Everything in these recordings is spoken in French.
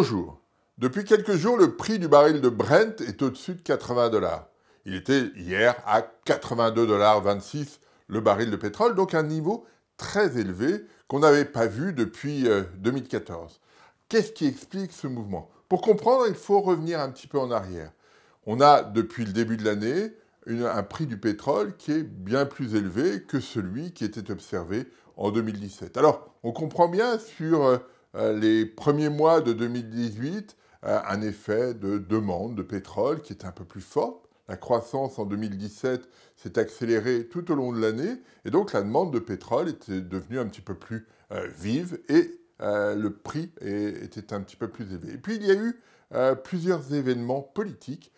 Bonjour. Depuis quelques jours, le prix du baril de Brent est au-dessus de 80 dollars. Il était hier à 82,26$ dollars le baril de pétrole, donc un niveau très élevé qu'on n'avait pas vu depuis 2014. Euh, Qu'est-ce qui explique ce mouvement Pour comprendre, il faut revenir un petit peu en arrière. On a depuis le début de l'année un prix du pétrole qui est bien plus élevé que celui qui était observé en 2017. Alors, on comprend bien sur euh, euh, les premiers mois de 2018 euh, un effet de demande de pétrole qui est un peu plus fort. La croissance en 2017 s'est accélérée tout au long de l'année et donc la demande de pétrole était devenue un petit peu plus euh, vive et le prix était un petit peu plus élevé. Et puis il y a eu plusieurs événements politiques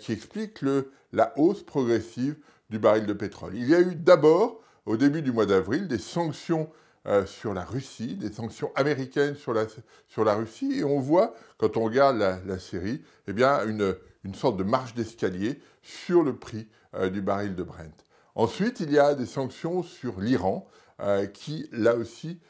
qui expliquent la hausse progressive du baril de pétrole. Il y a eu d'abord, au début du mois d'avril, des sanctions euh, sur la Russie, des sanctions américaines sur la, sur la Russie. Et on voit, quand on regarde la, série, eh bien, une, une sorte de marche d'escalier sur le prix euh, du baril de Brent. Ensuite, il y a des sanctions sur l'Iran euh, qui, là aussi,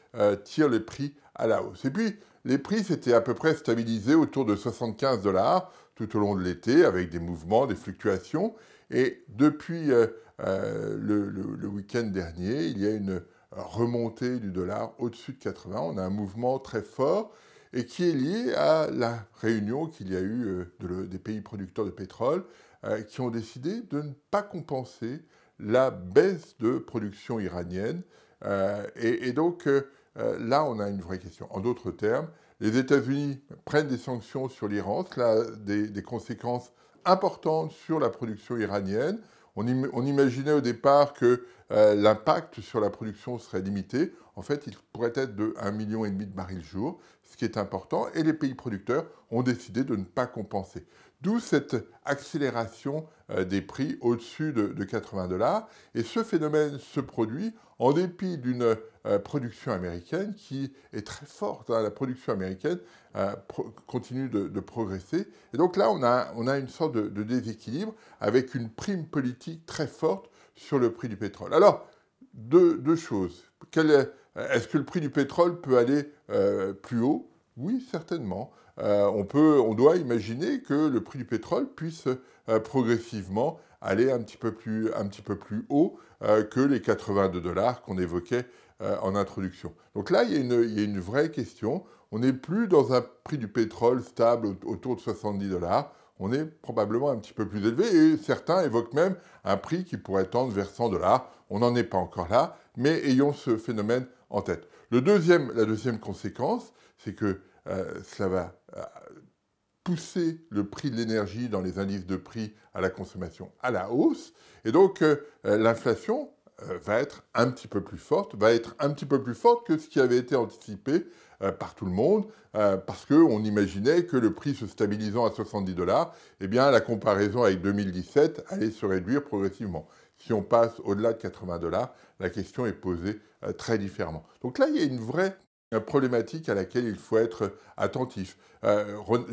tirent les prix à la hausse. Et puis, les prix s'étaient à peu près stabilisés autour de 75 dollars tout au long de l'été, avec des mouvements, des fluctuations. Et depuis le, le, le week-end dernier, il y a une remontée du dollar au-dessus de 80. On a un mouvement très fort et qui est lié à la réunion qu'il y a eu euh, des pays producteurs de pétrole euh, qui ont décidé de ne pas compenser la baisse de production iranienne. Euh, et, donc là, on a une vraie question. En d'autres termes, les États-Unis prennent des sanctions sur l'Iran, cela a des, conséquences importantes sur la production iranienne. on imaginait au départ que euh, l'impact sur la production serait limité. En fait, il pourrait être de 1,5 million de barils jour, ce qui est important, et les pays producteurs ont décidé de ne pas compenser. D'où cette accélération euh, des prix au-dessus de, 80 dollars. Et ce phénomène se produit en dépit d'une euh, production américaine qui est très forte. Hein. La production américaine continue de, progresser. Et donc là, on a, une sorte de déséquilibre avec une prime politique très forte sur le prix du pétrole. Alors, deux, choses. Est-ce que le prix du pétrole peut aller euh, plus haut Oui, certainement. Euh, on, doit imaginer que le prix du pétrole puisse euh, progressivement aller un petit peu plus, un petit peu plus haut que les 82 dollars qu'on évoquait en introduction. Donc là, il y a une vraie question. On n'est plus dans un prix du pétrole stable autour de 70 dollars on est probablement un petit peu plus élevé et certains évoquent même un prix qui pourrait tendre vers 100 dollars. On n'en est pas encore là, mais ayons ce phénomène en tête. la deuxième conséquence, c'est que euh, cela va euh, pousser le prix de l'énergie dans les indices de prix à la consommation à la hausse. Et donc euh, l'inflation va être un petit peu plus forte, va être un petit peu plus forte que ce qui avait été anticipé euh, par tout le monde, euh, parce qu'on imaginait que le prix se stabilisant à 70 dollars, eh bien, la comparaison avec 2017 allait se réduire progressivement. Si on passe au-delà de 80 dollars, la question est posée euh, très différemment. Donc là, il y a une vraie problématique à laquelle il faut être attentif.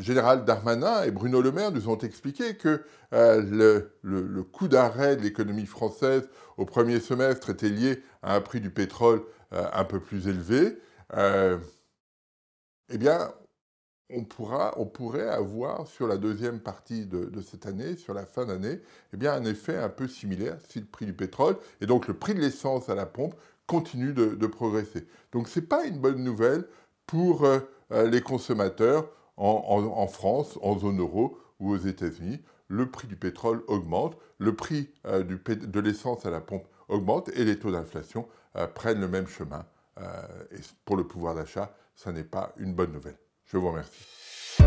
Général Darmanin et Bruno Le Maire nous ont expliqué que le, coût coup d'arrêt de l'économie française au premier semestre était lié à un prix du pétrole un peu plus élevé eh bien, on, pourrait avoir sur la deuxième partie de, cette année, sur la fin d'année, eh un effet un peu similaire si le prix du pétrole et donc le prix de l'essence à la pompe continue de, progresser. Donc, ce n'est pas une bonne nouvelle pour euh, euh, les consommateurs en, France, en zone euro ou aux États-Unis. Le prix du pétrole augmente, le prix euh, de l'essence à la pompe augmente et les taux d'inflation prennent le même chemin euh, et pour le pouvoir d'achat, ça n'est pas une bonne nouvelle. Je vous remercie.